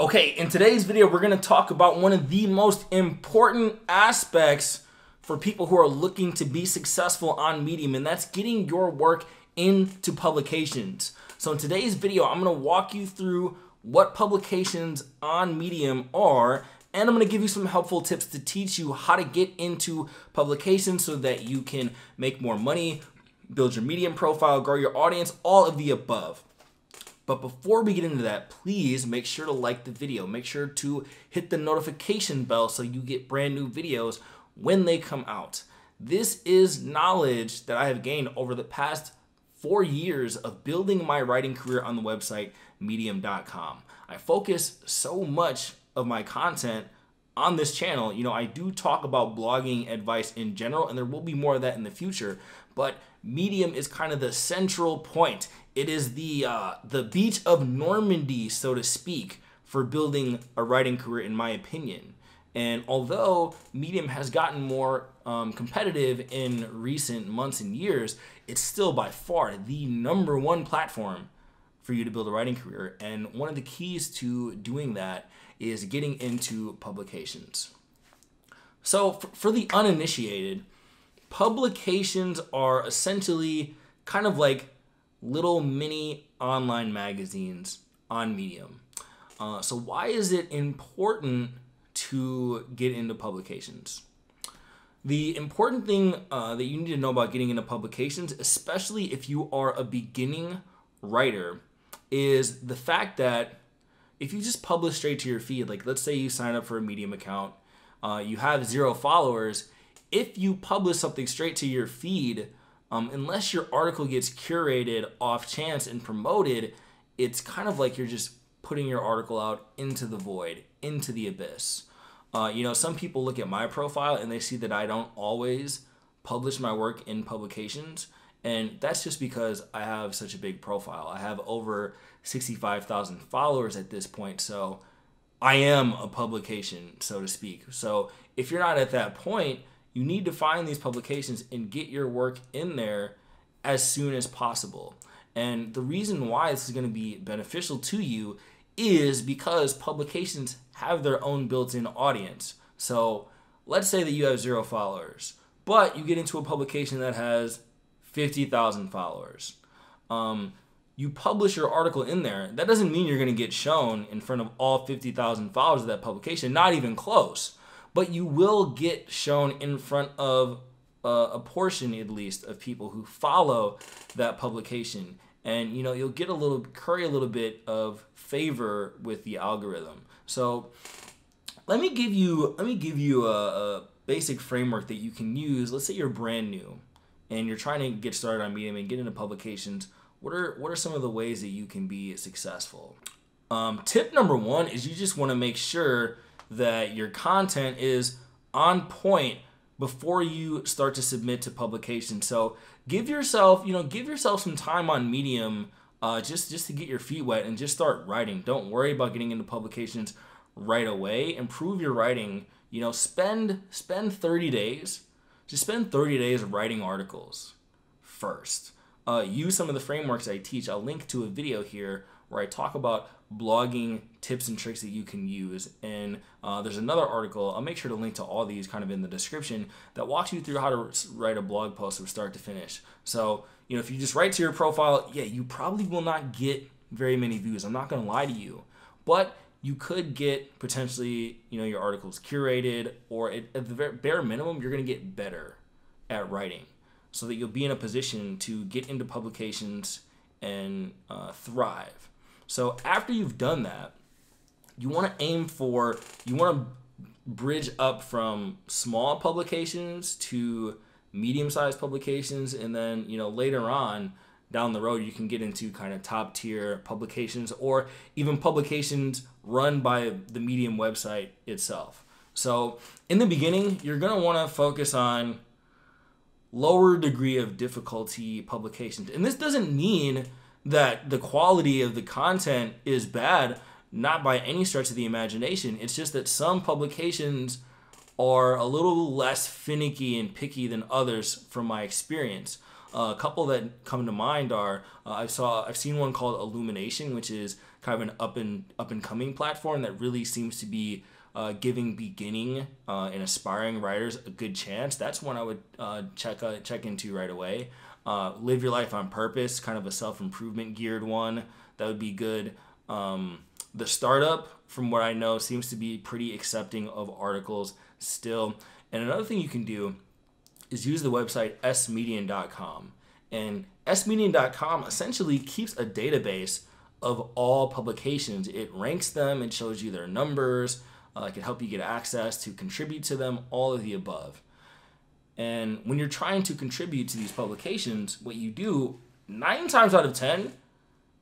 Okay, in today's video, we're gonna talk about one of the most important aspects for people who are looking to be successful on Medium, and that's getting your work into publications. So in today's video, I'm gonna walk you through what publications on Medium are, and I'm gonna give you some helpful tips to teach you how to get into publications so that you can make more money, build your Medium profile, grow your audience, all of the above. But before we get into that, please make sure to like the video. Make sure to hit the notification bell so you get brand new videos when they come out. This is knowledge that I have gained over the past four years of building my writing career on the website medium.com. I focus so much of my content on this channel. You know, I do talk about blogging advice in general, and there will be more of that in the future, but Medium is kind of the central point. It is the uh, the beach of Normandy, so to speak, for building a writing career, in my opinion. And although Medium has gotten more um, competitive in recent months and years, it's still by far the number one platform for you to build a writing career. And one of the keys to doing that is getting into publications. So, for the uninitiated, publications are essentially kind of like little mini online magazines on Medium. Uh, so, why is it important to get into publications? The important thing uh, that you need to know about getting into publications, especially if you are a beginning writer, is the fact that if you just publish straight to your feed, like let's say you sign up for a Medium account, uh, you have zero followers. If you publish something straight to your feed, um, unless your article gets curated off chance and promoted, it's kind of like you're just putting your article out into the void, into the abyss. Uh, you know, some people look at my profile and they see that I don't always publish my work in publications. And that's just because I have such a big profile. I have over 65,000 followers at this point. So I am a publication, so to speak. So if you're not at that point, you need to find these publications and get your work in there as soon as possible. And the reason why this is going to be beneficial to you is because publications have their own built in audience. So let's say that you have zero followers, but you get into a publication that has 50,000 followers. Um, you publish your article in there. That doesn't mean you're going to get shown in front of all 50,000 followers of that publication, not even close but you will get shown in front of uh, a portion, at least, of people who follow that publication. And you know you'll get a little curry a little bit of favor with the algorithm. So let me give you let me give you a, a basic framework that you can use. Let's say you're brand new and you're trying to get started on Medium and get into publications. What are what are some of the ways that you can be successful? Um, tip number one is you just want to make sure that your content is on point before you start to submit to publication. So give yourself, you know, give yourself some time on Medium uh, just just to get your feet wet and just start writing. Don't worry about getting into publications right away. Improve your writing. You know, spend spend 30 days. Just spend 30 days writing articles first. Uh, use some of the frameworks I teach. I'll link to a video here where I talk about blogging tips and tricks that you can use. And uh, there's another article, I'll make sure to link to all these kind of in the description, that walks you through how to write a blog post from start to finish. So, you know, if you just write to your profile, yeah, you probably will not get very many views. I'm not going to lie to you. But you could get potentially, you know, your articles curated, or at the bare minimum, you're going to get better at writing so that you'll be in a position to get into publications and uh, thrive. So after you've done that, you want to aim for, you want to bridge up from small publications to medium-sized publications and then you know later on down the road you can get into kind of top tier publications or even publications run by the medium website itself so in the beginning you're going to want to focus on lower degree of difficulty publications and this doesn't mean that the quality of the content is bad, not by any stretch of the imagination. It's just that some publications are a little less finicky and picky than others from my experience. Uh, a couple that come to mind are uh, I saw I've seen one called Illumination, which is kind of an up and up and coming platform that really seems to be uh, giving beginning uh, and aspiring writers a good chance. That's one I would uh, check uh, check into right away. Uh, Live Your Life on Purpose, kind of a self improvement geared one. That would be good. Um, the startup, from what I know, seems to be pretty accepting of articles still. And another thing you can do is use the website smedian.com. And smedian.com essentially keeps a database of all publications. It ranks them, it shows you their numbers, uh, it can help you get access to contribute to them, all of the above. And when you're trying to contribute to these publications, what you do nine times out of 10,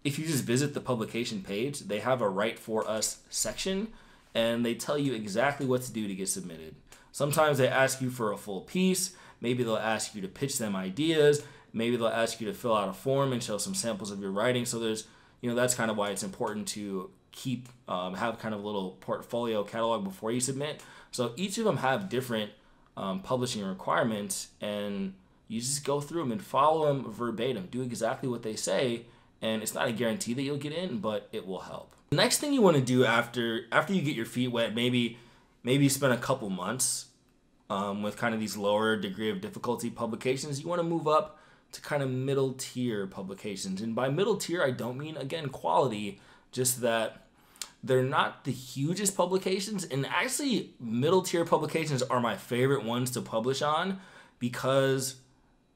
if you just visit the publication page, they have a Write for Us section and they tell you exactly what to do to get submitted. Sometimes they ask you for a full piece, maybe they'll ask you to pitch them ideas, maybe they'll ask you to fill out a form and show some samples of your writing. So there's, you know, that's kind of why it's important to keep, um, have kind of a little portfolio catalog before you submit. So each of them have different um, publishing requirements and you just go through them and follow them verbatim. Do exactly what they say, and it's not a guarantee that you'll get in, but it will help. The next thing you want to do after after you get your feet wet, maybe maybe spend a couple months um, with kind of these lower degree of difficulty publications. You want to move up to kind of middle tier publications, and by middle tier, I don't mean again quality, just that they're not the hugest publications, and actually, middle tier publications are my favorite ones to publish on because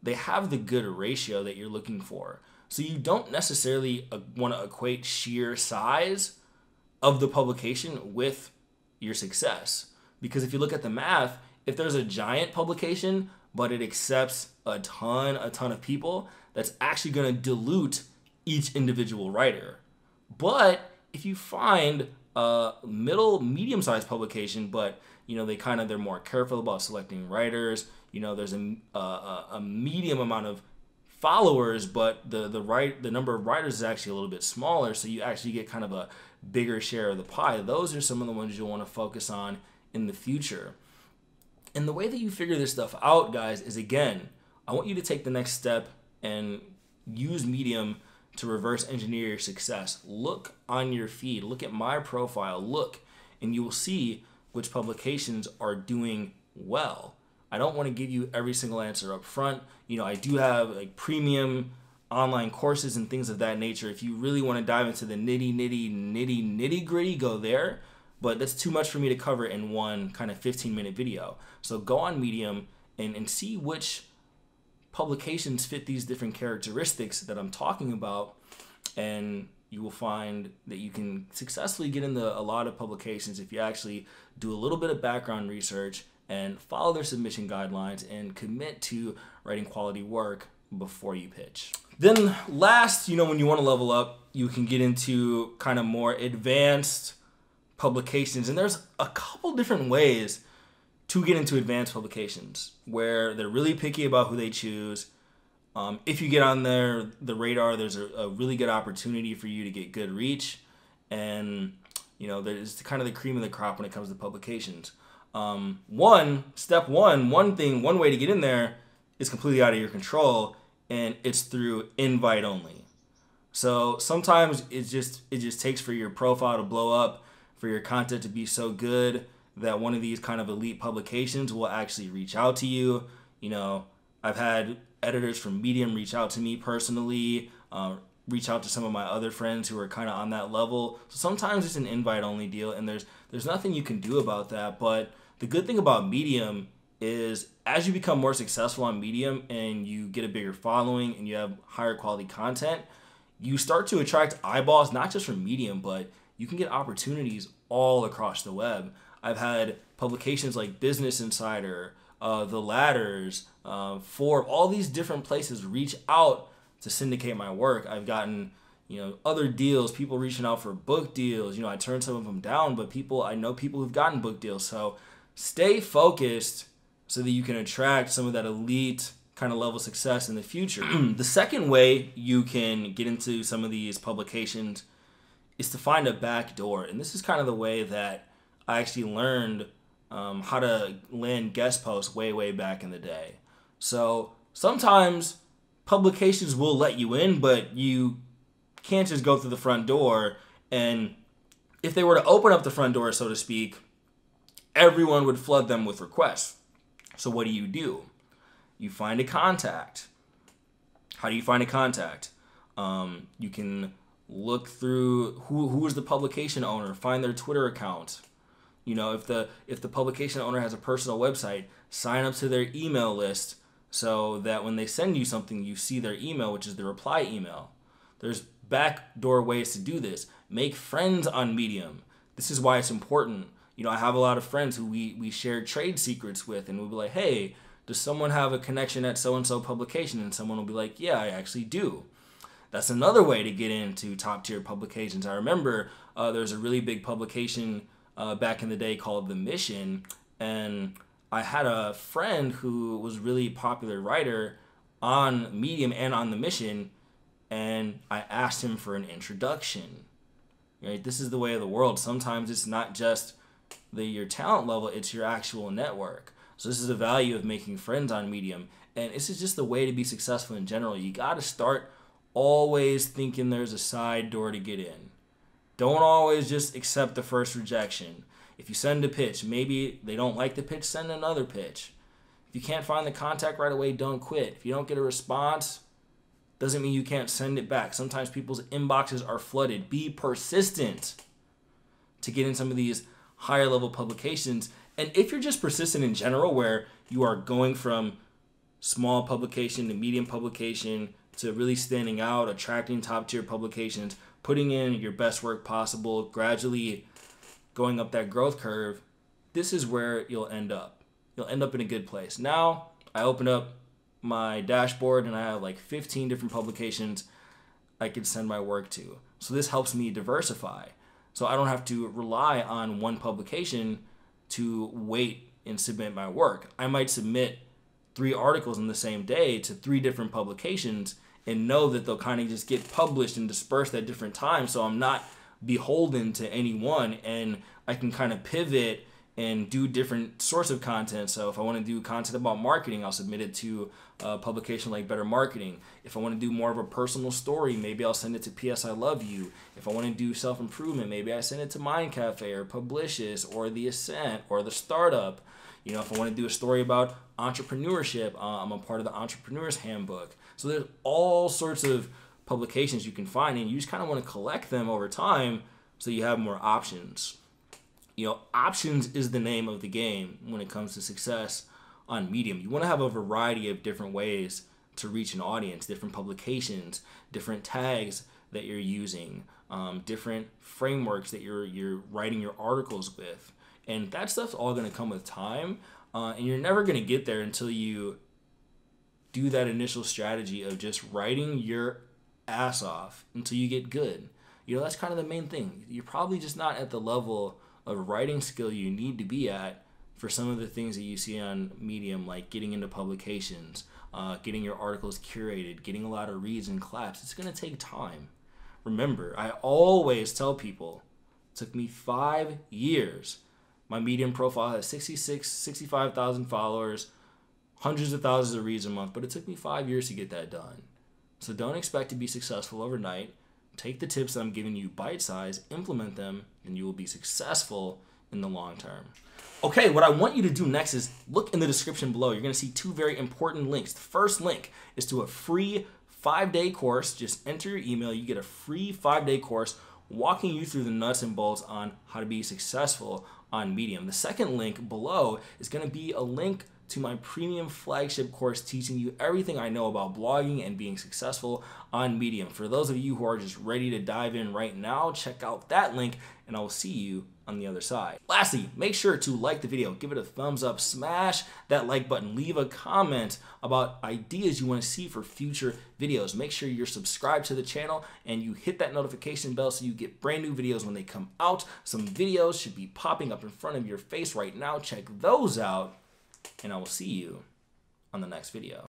they have the good ratio that you're looking for. So you don't necessarily uh, want to equate sheer size of the publication with your success. Because if you look at the math, if there's a giant publication, but it accepts a ton, a ton of people, that's actually going to dilute each individual writer. But if you find a middle medium sized publication, but you know they kind of they're more careful about selecting writers. You know, there's a, a, a medium amount of followers, but the the right the number of writers is actually a little bit smaller, so you actually get kind of a bigger share of the pie. Those are some of the ones you'll want to focus on in the future. And the way that you figure this stuff out, guys, is again, I want you to take the next step and use Medium to reverse engineer your success. Look on your feed, look at my profile, look, and you will see which publications are doing well. I don't want to give you every single answer up front. You know, I do have like premium online courses and things of that nature. If you really want to dive into the nitty, nitty, nitty, nitty gritty, go there. But that's too much for me to cover in one kind of 15 minute video. So go on Medium and, and see which publications fit these different characteristics that I'm talking about, and you will find that you can successfully get into a lot of publications if you actually do a little bit of background research and follow their submission guidelines and commit to writing quality work before you pitch. Then last, you know, when you want to level up, you can get into kind of more advanced publications and there's a couple different ways to get into advanced publications where they're really picky about who they choose. Um, if you get on their the radar, there's a, a, really good opportunity for you to get good reach, and you know there's kind of the cream of the crop when it comes to publications. Um, one step one, one thing, one way to get in there is completely out of your control, and it's through invite only. So sometimes it just it just takes for your profile to blow up, for your content to be so good that one of these kind of elite publications will actually reach out to you. You know, I've had editors from Medium reach out to me personally, uh, reach out to some of my other friends who are kind of on that level. So sometimes it's an invite only deal, and there's there's nothing you can do about that. But the good thing about Medium is as you become more successful on Medium and you get a bigger following and you have higher quality content, you start to attract eyeballs not just from Medium, but you can get opportunities all across the web. I've had publications like Business Insider, uh, The Ladders, uh, Forbes, all these different places reach out to syndicate my work. I've gotten you know other deals people reaching out for book deals you know i turned some of them down but people i know people who've gotten book deals so stay focused so that you can attract some of that elite kind of level success in the future the second way you can get into some of these publications is to find a back door and this is kind of the way that I actually learned um, how to land guest posts way, way back in the day. So sometimes publications will let you in, but you can't just go through the front door. And if they were to open up the front door, so to speak, everyone would flood them with requests. So what do you do? You find a contact. How do you find a contact? Um, you can look through who, who is the publication owner, find their Twitter account, you know, if the if the publication owner has a personal website, sign up to their email list so that when they send you something, you see their email, which is the reply email. There's backdoor ways to do this. Make friends on Medium. This is why it's important. You know, I have a lot of friends who we we share trade secrets with, and we'll be like, hey, does someone have a connection at so and so publication? And someone will be like, yeah, I actually do. That's another way to get into top tier publications. I remember uh, there's a really big publication uh, back in the day called The Mission. And I had a friend who was really popular writer on Medium and on The Mission. And I asked him for an introduction. Right? This is the way of the world. Sometimes it's not just the, your talent level, it's your actual network. So this is the value of making friends on Medium. And this is just the way to be successful in general. You got to start always thinking there's a side door to get in. Don't always just accept the first rejection. If you send a pitch, maybe they don't like the pitch, send another pitch. If you can't find the contact right away, don't quit. If you don't get a response, doesn't mean you can't send it back. Sometimes people's inboxes are flooded. Be persistent to get in some of these higher level publications. And if you're just persistent in general, where you are going from small publication to medium publication to really standing out, attracting top tier publications, putting in your best work possible, gradually going up that growth curve, this is where you'll end up. You'll end up in a good place. Now, I open up my dashboard and I have like 15 different publications I can send my work to. So this helps me diversify. So I don't have to rely on one publication to wait and submit my work. I might submit three articles in the same day to three different publications and know that they'll kind of just get published and dispersed at different times. So I'm not beholden to anyone and I can kind of pivot and do different sorts of content. So if I want to do content about marketing, I'll submit it to a publication like Better Marketing. If I want to do more of a personal story, maybe I'll send it to PS I Love You. If I want to do self-improvement, maybe I send it to Mind Cafe or Publicious or The Ascent or The Startup. You know, if I want to do a story about entrepreneurship, uh, I'm a part of the Entrepreneur's Handbook. So there's all sorts of publications you can find, and you just kind of want to collect them over time so you have more options. You know, options is the name of the game when it comes to success on Medium. You want to have a variety of different ways to reach an audience, different publications, different tags that you're using, um, different frameworks that you're you're writing your articles with, and that stuff's all going to come with time, uh, and you're never going to get there until you do that initial strategy of just writing your ass off until you get good. You know, that's kind of the main thing. You're probably just not at the level of writing skill you need to be at for some of the things that you see on Medium, like getting into publications, uh, getting your articles curated, getting a lot of reads and claps. It's going to take time. Remember, I always tell people, it took me five years. My Medium profile has 66, 65,000 followers hundreds of thousands of reads a month, but it took me five years to get that done. So don't expect to be successful overnight. Take the tips that I'm giving you bite size, implement them, and you will be successful in the long term. Okay, what I want you to do next is look in the description below. You're gonna see two very important links. The first link is to a free five day course. Just enter your email, you get a free five day course walking you through the nuts and bolts on how to be successful on Medium. The second link below is gonna be a link to my premium flagship course teaching you everything I know about blogging and being successful on Medium. For those of you who are just ready to dive in right now, check out that link and I will see you on the other side. Lastly, make sure to like the video, give it a thumbs up, smash that like button, leave a comment about ideas you want to see for future videos. Make sure you're subscribed to the channel and you hit that notification bell so you get brand new videos when they come out. Some videos should be popping up in front of your face right now. Check those out and I will see you on the next video.